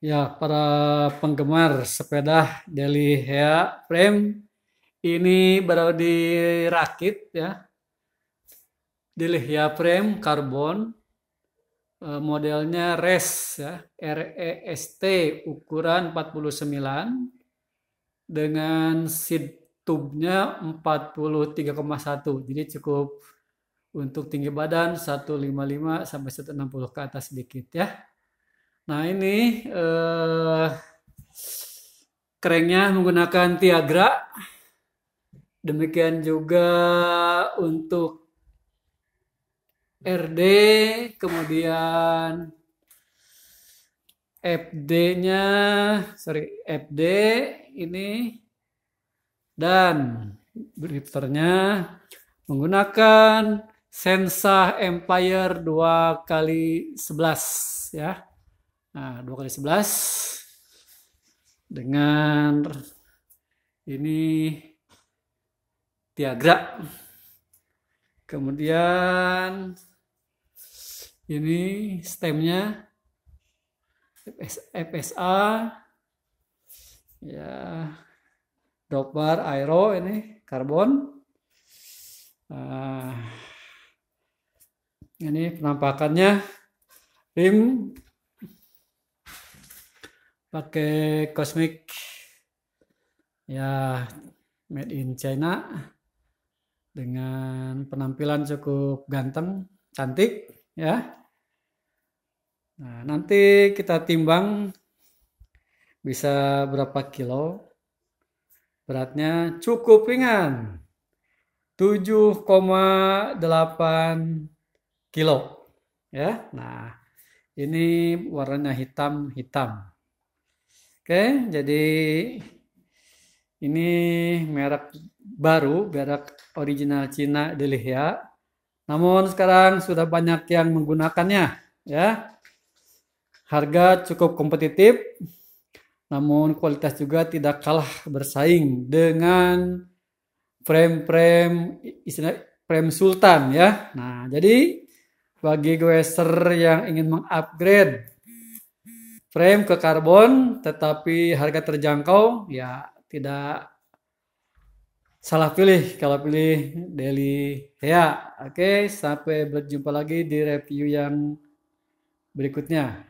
Ya, para penggemar sepeda Deli Hea Frame ini baru dirakit ya. Deli Hea Frame karbon e, modelnya RES ya, R-E-S-T ukuran 49 dengan seat tube nya 43,1. Jadi cukup untuk tinggi badan 155 sampai 160 ke atas sedikit ya. Nah ini eh, keringnya menggunakan Tiagra. Demikian juga untuk RD, kemudian FD-nya, sorry, FD ini dan drifternya menggunakan Sensa Empire 2 kali 11 ya. Nah, 2 kali 11 dengan ini Tiagra. Kemudian ini stemnya FSA ya Doppler aero ini karbon nah, ini penampakannya rim pakai Cosmic ya made in China dengan penampilan cukup ganteng, cantik ya. Nah, nanti kita timbang bisa berapa kilo. Beratnya cukup ringan. 7,8 kilo ya. Nah, ini warnanya hitam-hitam. Oke, jadi ini merek baru, merek original Cina Delihia. Namun sekarang sudah banyak yang menggunakannya, ya. Harga cukup kompetitif, namun kualitas juga tidak kalah bersaing dengan frame-frame frame sultan ya. Nah, jadi bagi goeser yang ingin mengupgrade frame ke karbon tetapi harga terjangkau ya tidak salah pilih kalau pilih daily ya oke sampai berjumpa lagi di review yang berikutnya